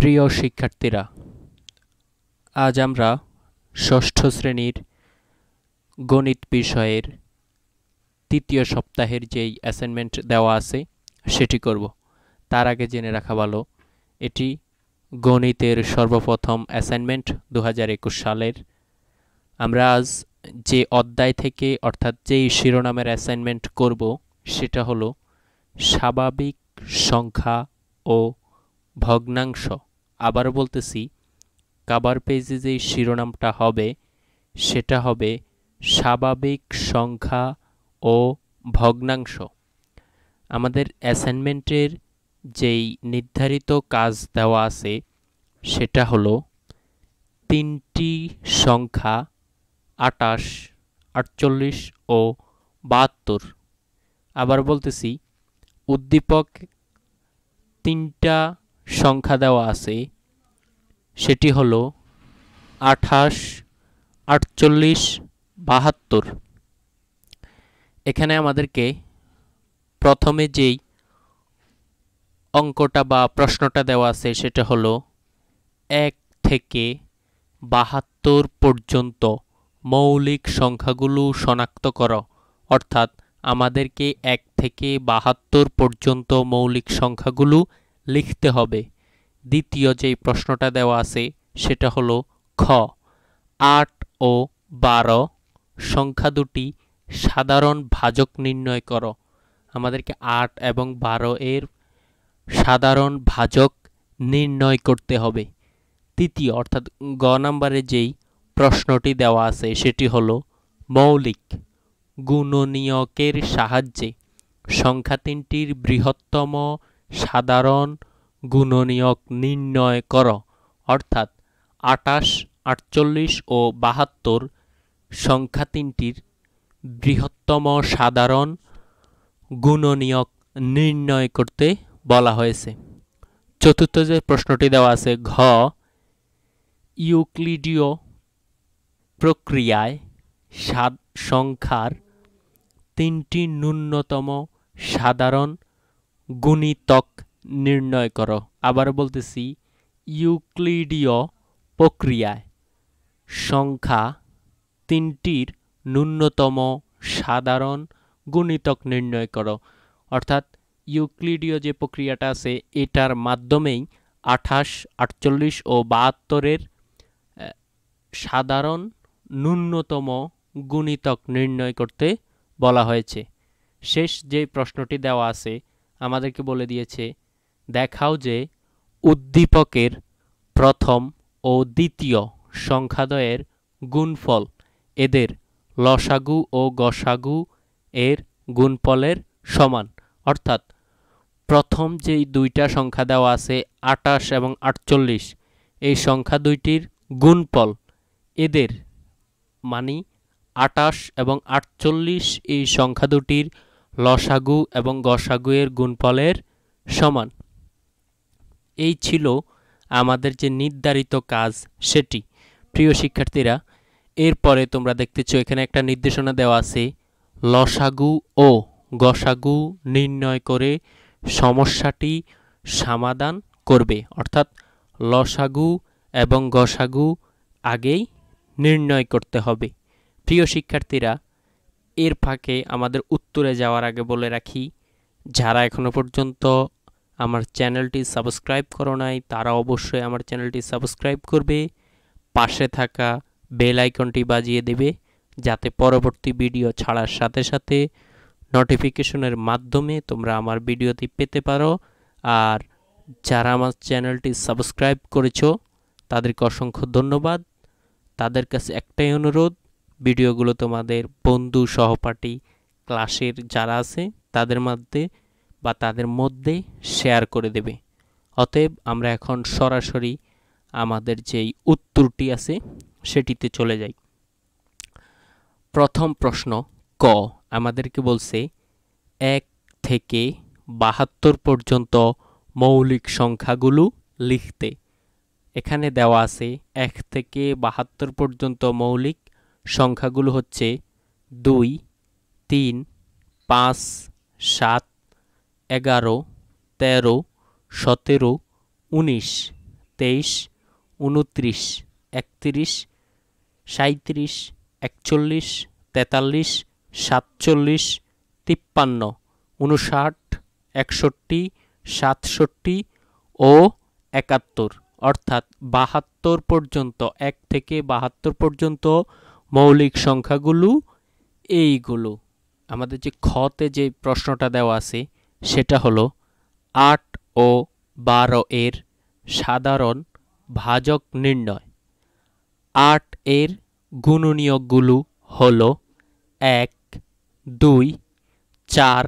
প্রিয় শিক্ষার্থীরা আজ আমরা ষষ্ঠ শ্রেণীর গণিত বিষয়ের তৃতীয় সপ্তাহের যেই অ্যাসাইনমেন্ট দেওয়া আছে সেটি করব তার আগে জেনে রাখা ভালো এটি গণিতের সর্বপ্রথম অ্যাসাইনমেন্ট দু সালের আমরা আজ যে অধ্যায় থেকে অর্থাৎ যেই শিরোনামের অ্যাসাইনমেন্ট করব সেটা হলো স্বাভাবিক সংখ্যা ও ভগ্নাংশ আবার বলতেছি কাবার পেজে যে শিরোনামটা হবে সেটা হবে স্বাভাবিক সংখ্যা ও ভগ্নাংশ আমাদের অ্যাসাইনমেন্টের যেই নির্ধারিত কাজ দেওয়া আছে সেটা হলো তিনটি সংখ্যা আটাশ আটচল্লিশ ও বাহাত্তর আবার বলতেছি উদ্দীপক তিনটা সংখ্যা দেওয়া আছে সেটি হল আঠাশ আটচল্লিশ বাহাত্তর এখানে আমাদেরকে প্রথমে যেই অঙ্কটা বা প্রশ্নটা দেওয়া আছে সেটা হলো এক থেকে বাহাত্তর পর্যন্ত মৌলিক সংখ্যাগুলো শনাক্ত করো অর্থাৎ আমাদেরকে এক থেকে বাহাত্তর পর্যন্ত মৌলিক সংখ্যাগুলো লিখতে হবে দ্বিতীয় যেই প্রশ্নটা দেওয়া আছে সেটা হলো খ আট ও বারো সংখ্যা দুটি সাধারণ ভাজক নির্ণয় কর আমাদেরকে আট এবং বারো এর সাধারণ ভাজক নির্ণয় করতে হবে তৃতীয় অর্থাৎ গ নাম্বারে যেই প্রশ্নটি দেওয়া আছে সেটি হলো মৌলিক গুণনীয়কের সাহায্যে সংখ্যা তিনটির বৃহত্তম সাধারণ গুণনীয়ক নির্ণয় কর অর্থাৎ আটাশ আটচল্লিশ ও বাহাত্তর সংখ্যা তিনটির বৃহত্তম সাধারণ গুণনীয়ক নির্ণয় করতে বলা হয়েছে চতুর্থ যে প্রশ্নটি দেওয়া আছে ঘ ইউক্লিডীয় প্রক্রিয়ায় সাত সংখ্যার তিনটি ন্যূনতম সাধারণ গুণিতক নির্ণয় করো আবার বলতেছি ইউক্লিডীয় প্রক্রিয়ায় সংখ্যা তিনটির ন্যূনতম সাধারণ গুণিতক নির্ণয় করো অর্থাৎ ইউক্লিডীয় যে প্রক্রিয়াটা আছে এটার মাধ্যমেই আঠাশ আটচল্লিশ ও বাহাত্তরের সাধারণ ন্যূনতম গুণিতক নির্ণয় করতে বলা হয়েছে শেষ যে প্রশ্নটি দেওয়া আছে আমাদেরকে বলে দিয়েছে দেখাও যে উদ্দীপকের প্রথম ও দ্বিতীয় সংখ্যাদয়ের গুণফল এদের লসাগু ও গসাগু এর গুণফলের সমান অর্থাৎ প্রথম যেই দুইটা সংখ্যা দেওয়া আছে আটাশ এবং আটচল্লিশ এই সংখ্যা দুইটির গুণফল এদের মানে আটাশ এবং আটচল্লিশ এই সংখ্যা দুটির লসাগু এবং গসাগু এর গুণফলের সমান এই ছিল আমাদের যে নির্ধারিত কাজ সেটি প্রিয় শিক্ষার্থীরা এরপরে তোমরা দেখতেছো এখানে একটা নির্দেশনা দেওয়া আছে লসাগু ও গসাগু নির্ণয় করে সমস্যাটি সমাধান করবে অর্থাৎ লসাগু এবং গসাগু আগেই নির্ণয় করতে হবে প্রিয় শিক্ষার্থীরা এর ফাঁকে আমাদের উত্তরে যাওয়ার আগে বলে রাখি যারা এখনও পর্যন্ত আমার চ্যানেলটি সাবস্ক্রাইব করো নাই তারা অবশ্যই আমার চ্যানেলটি সাবস্ক্রাইব করবে পাশে থাকা বেল আইকনটি বাজিয়ে দেবে যাতে পরবর্তী ভিডিও ছাড়ার সাথে সাথে নোটিফিকেশনের মাধ্যমে তোমরা আমার ভিডিওটি পেতে পারো আর যারা আমার চ্যানেলটি সাবস্ক্রাইব করেছো তাদেরকে অসংখ্য ধন্যবাদ তাদের কাছে একটাই অনুরোধ ভিডিওগুলো তোমাদের বন্ধু সহপাঠী ক্লাসের যারা আছে তাদের মধ্যে বা তাদের মধ্যে শেয়ার করে দেবে অতএব আমরা এখন সরাসরি আমাদের যেই উত্তরটি আছে সেটিতে চলে যাই প্রথম প্রশ্ন ক আমাদেরকে বলছে এক থেকে বাহাত্তর পর্যন্ত মৌলিক সংখ্যাগুলো লিখতে এখানে দেওয়া আছে এক থেকে বাহাত্তর পর্যন্ত মৌলিক সংখ্যাগুলো হচ্ছে দুই তিন পাঁচ সাত এগারো তেরো সতেরো উনিশ তেইশ উনত্রিশ একত্রিশ সাঁত্রিশ একচল্লিশ তেতাল্লিশ সাতচল্লিশ তিপ্পান্ন উনষাট একষট্টি সাতষট্টি ও একাত্তর অর্থাৎ বাহাত্তর পর্যন্ত এক থেকে বাহাত্তর পর্যন্ত মৌলিক সংখ্যাগুলো এইগুলো আমাদের যে খতে যে প্রশ্নটা দেওয়া আছে সেটা হলো আট ও বারো এর সাধারণ ভাজক নির্ণয় আট এর গুণনীয়কগুলো হল এক দুই চার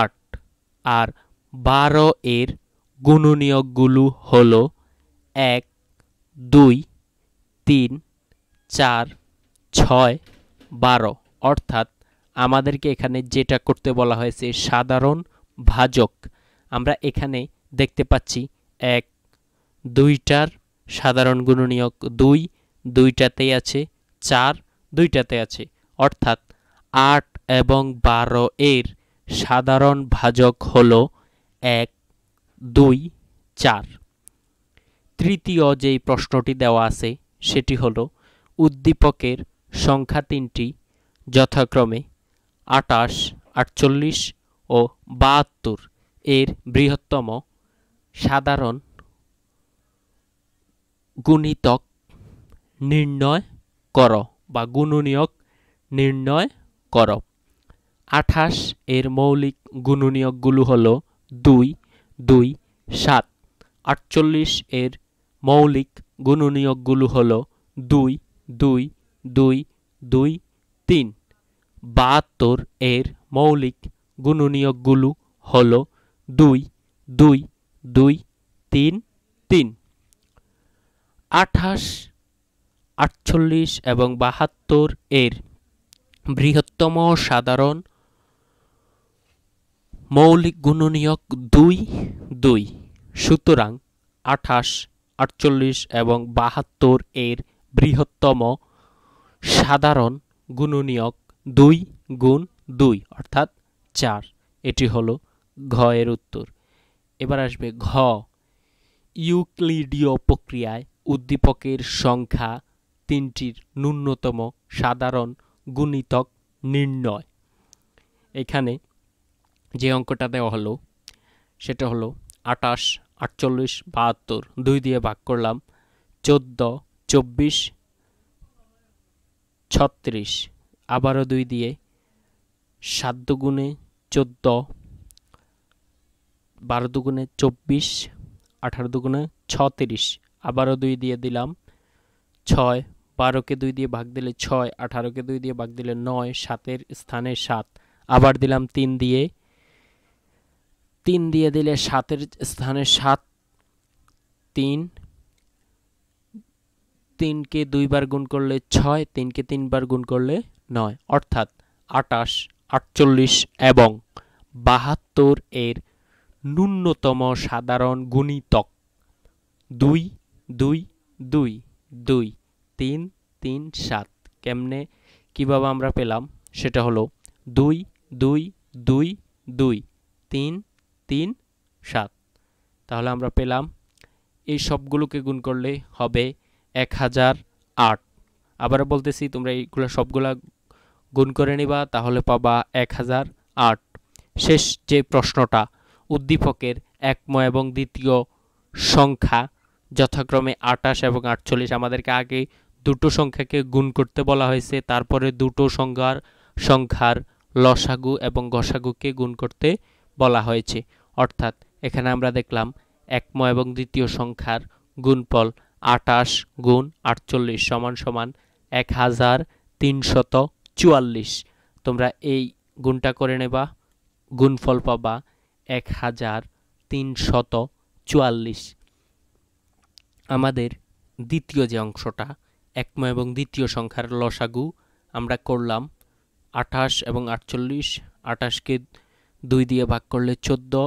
আট আর বারো এর গুণনীয়কগুলো হল এক দুই তিন চার ছয় বারো অর্থাৎ আমাদেরকে এখানে যেটা করতে বলা হয়েছে সাধারণ ভাজক আমরা এখানে দেখতে পাচ্ছি এক দুইটার সাধারণ গুণনীয়ক দুই দুইটাতেই আছে চার দুইটাতে আছে অর্থাৎ আট এবং বারো এর সাধারণ ভাজক হল এক দুই চার তৃতীয় যেই প্রশ্নটি দেওয়া আছে সেটি হল উদ্দীপকের সংখ্যা তিনটি যথাক্রমে আটাশ আটচল্লিশ ও বাহাত্তর এর বৃহত্তম সাধারণ গুণিতক নির্ণয় কর বা গুণনীয়ক নির্ণয় কর আঠাশ এর মৌলিক গুণনীয়কগুলো হল দুই দুই সাত আটচল্লিশ এর মৌলিক গুণনীয়কগুলো হল দুই দুই দুই দুই তিন বাহাত্তর এর মৌলিক গুণনীয়কগুলো হল দুই দুই দুই তিন তিন আঠাশ আটচল্লিশ এবং বাহাত্তর এর বৃহত্তম সাধারণ মৌলিক গুণনীয়ক দুই দুই সুতরাং আঠাশ আটচল্লিশ এবং বাহাত্তর এর বৃহত্তম সাধারণ গুণনীয়ক দুই গুণ দুই অর্থাৎ চার এটি হলো ঘ এর উত্তর এবার আসবে ঘ ইউক্লিডীয় প্রক্রিয়ায় উদ্দীপকের সংখ্যা তিনটির ন্যূনতম সাধারণ গুণিতক নির্ণয় এখানে যে অঙ্কটা দেওয়া হলো সেটা হলো আটাশ আটচল্লিশ বাহাত্তর দুই দিয়ে ভাগ করলাম চোদ্দ চব্বিশ ছত্রিশ আবারও দুই দিয়ে সাত দুগুণে চোদ্দ বারো দুগুণে চব্বিশ আঠারো দুগুণে ছত্রিশ আবারও দুই দিয়ে দিলাম ছয় বারোকে দুই দিয়ে ভাগ দিলে ছয় আঠারোকে দুই দিয়ে ভাগ দিলে নয় সাতের স্থানে সাত আবার দিলাম তিন দিয়ে তিন দিয়ে দিলে সাতের স্থানে সাত তিন তিনকে দুইবার গুণ করলে ছয় তিনকে তিনবার গুণ করলে নয় অর্থাৎ আটাশ আটচল্লিশ এবং বাহাত্তর এর ন্যূনতম সাধারণ গুণিতক দুই দুই দুই দুই তিন তিন সাত কেমনে কীভাবে আমরা পেলাম সেটা হলো দুই দুই দুই দুই তিন তিন সাত তাহলে আমরা পেলাম এই সবগুলোকে গুণ করলে হবে এক হাজার আট আবার বলতেছি তোমরা এইগুলো সবগুলা গুণ করে নিবা তাহলে পাবা এক হাজার আট শেষ যে প্রশ্নটা উদ্দীপকের একম এবং দ্বিতীয় সংখ্যা যথাক্রমে আটাশ এবং আটচল্লিশ আমাদেরকে আগে দুটো সংখ্যাকে গুণ করতে বলা হয়েছে তারপরে দুটো সংখ্যার সংখ্যার লসাগু এবং গসাগুকে গুণ করতে বলা হয়েছে অর্থাৎ এখানে আমরা দেখলাম একম এবং দ্বিতীয় সংখ্যার গুণফল আটাশ গুণ আটচল্লিশ সমান সমান এক হাজার তিনশত চুয়াল্লিশ তোমরা এই গুণটা করে নেবা গুণফল পাবা এক হাজার তিনশত চুয়াল্লিশ আমাদের দ্বিতীয় যে অংশটা একময় এবং দ্বিতীয় সংখ্যার লসাগু আমরা করলাম আঠাশ এবং আটচল্লিশ আঠাশকে দুই দিয়ে ভাগ করলে চোদ্দো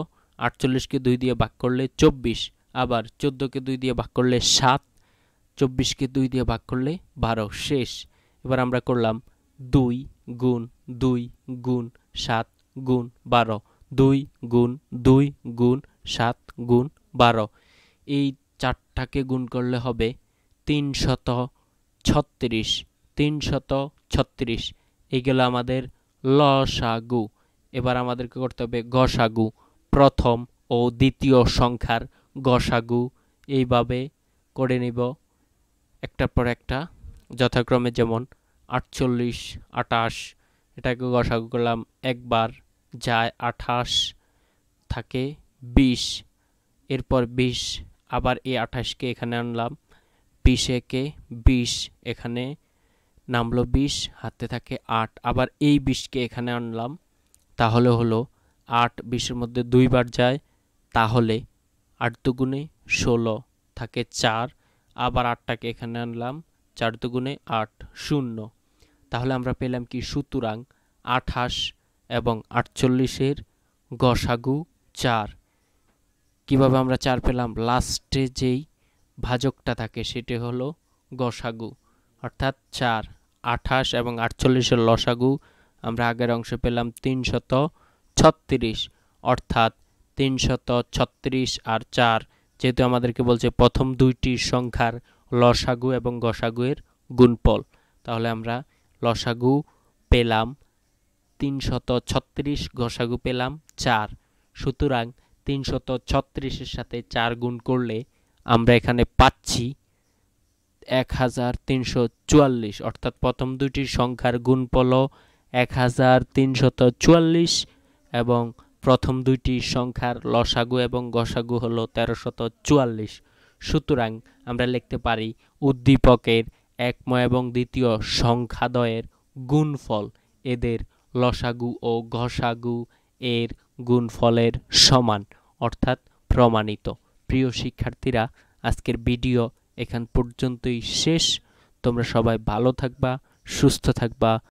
আটচল্লিশকে দুই দিয়ে ভাগ করলে চব্বিশ আবার চোদ্দোকে দুই দিয়ে ভাগ করলে সাত চব্বিশকে দুই দিয়ে ভাগ করলে বারো শেষ এবার আমরা করলাম দুই গুণ দুই গুণ সাত গুণ বারো দুই গুণ দুই গুণ সাত গুণ বারো এই চারটাকে গুণ করলে হবে তিন শত ছত্রিশ তিন শত ছত্রিশ এগুলো আমাদের লসাগু এবার আমাদেরকে করতে হবে গসাগু প্রথম ও দ্বিতীয় সংখ্যার গসাগু এইভাবে করে নিব একটার পর একটা যথাক্রমে যেমন আটচল্লিশ আটাশ এটাকে গসাগু করলাম একবার যায় আঠাশ থাকে বিশ এরপর বিশ আবার এই আঠাশকে এখানে আনলাম বিশ একে বিশ এখানে নামলো বিশ হাতে থাকে আট আবার এই বিশকে এখানে আনলাম তাহলে হলো আট বিশের মধ্যে দুইবার যায় তাহলে আট দুগুণে ষোলো থাকে চার আবার আটটাকে এখানে আনলাম চার দুগুণে আট শূন্য তাহলে আমরা পেলাম কি সুতরাং আঠাশ এবং আটচল্লিশের গসাগু চার কিভাবে আমরা চার পেলাম লাস্টে যেই ভাজকটা থাকে সেটি হলো গসাগু অর্থাৎ চার আঠাশ এবং আটচল্লিশের লসাগু আমরা আগের অংশে পেলাম তিনশত ছত্রিশ অর্থাৎ তিনশত ছত্রিশ আর চার যেহেতু আমাদেরকে বলছে প্রথম দুইটি সংখ্যার লসাগু এবং গসাগুয়ের গুণফল তাহলে আমরা লসাগু পেলাম তিনশত ছত্রিশ গসাগু পেলাম চার সুতরাং তিনশত ছত্রিশের সাথে চার গুণ করলে আমরা এখানে পাচ্ছি এক হাজার তিনশো চুয়াল্লিশ অর্থাৎ প্রথম দুটি সংখ্যার গুণফল এক হাজার তিনশত চুয়াল্লিশ এবং প্রথম দুইটি সংখ্যার লসাগু এবং গসাগু হলো তেরোশত চুয়াল্লিশ সুতরাং আমরা লিখতে পারি উদ্দীপকের একময় এবং দ্বিতীয় সংখ্যাদয়ের গুণফল এদের লসাগু ও ঘসাগু এর গুণফলের সমান অর্থাৎ প্রমাণিত প্রিয় শিক্ষার্থীরা আজকের ভিডিও এখান পর্যন্তই শেষ তোমরা সবাই ভালো থাকবা সুস্থ থাকবা